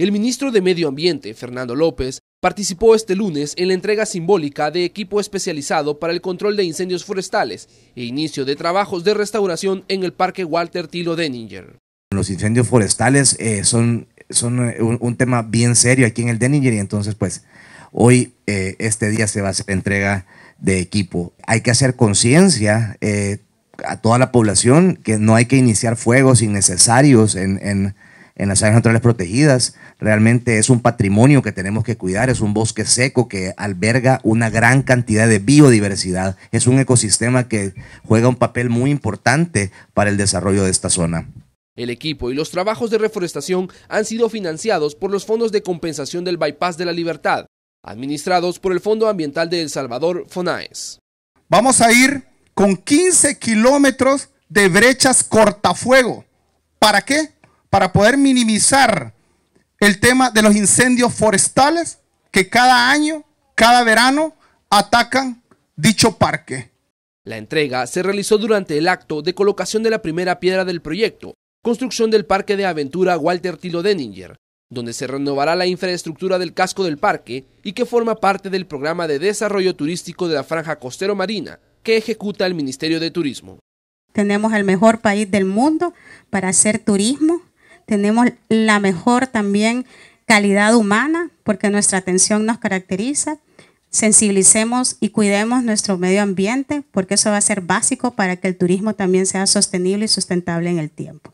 El ministro de Medio Ambiente, Fernando López, participó este lunes en la entrega simbólica de equipo especializado para el control de incendios forestales e inicio de trabajos de restauración en el Parque Walter Tilo Denninger. Los incendios forestales eh, son, eh, un, tema bien serio aquí en el Denninger y entonces pues hoy, eh, este día se va a hacer entrega de equipo. Hay que hacer conciencia a toda la población que no hay que iniciar fuegos innecesarios en en las áreas naturales protegidas. Realmente es un patrimonio que tenemos que cuidar, es un bosque seco que alberga una gran cantidad de biodiversidad, es un ecosistema que juega un papel muy importante para el desarrollo de esta zona. El equipo y los trabajos de reforestación han sido financiados por los fondos de compensación del Bypass de la Libertad, administrados por el Fondo Ambiental de El Salvador, FONAES. Vamos a ir con 15 kilómetros de brechas cortafuego. ¿Para qué? para poder minimizar el tema de los incendios forestales que cada año, cada verano, atacan dicho parque. La entrega se realizó durante el acto de colocación de la primera piedra del proyecto, construcción del Parque de Aventura Walter Tilo Denninger, donde se renovará la infraestructura del casco del parque y que forma parte del programa de desarrollo turístico de la Franja Costero Marina que ejecuta el Ministerio de Turismo. Tenemos el mejor país del mundo para hacer turismo tenemos la mejor también calidad humana, porque nuestra atención nos caracteriza. Sensibilicemos y cuidemos nuestro medio ambiente, porque eso va a ser básico para que el turismo también sea sostenible y sustentable en el tiempo.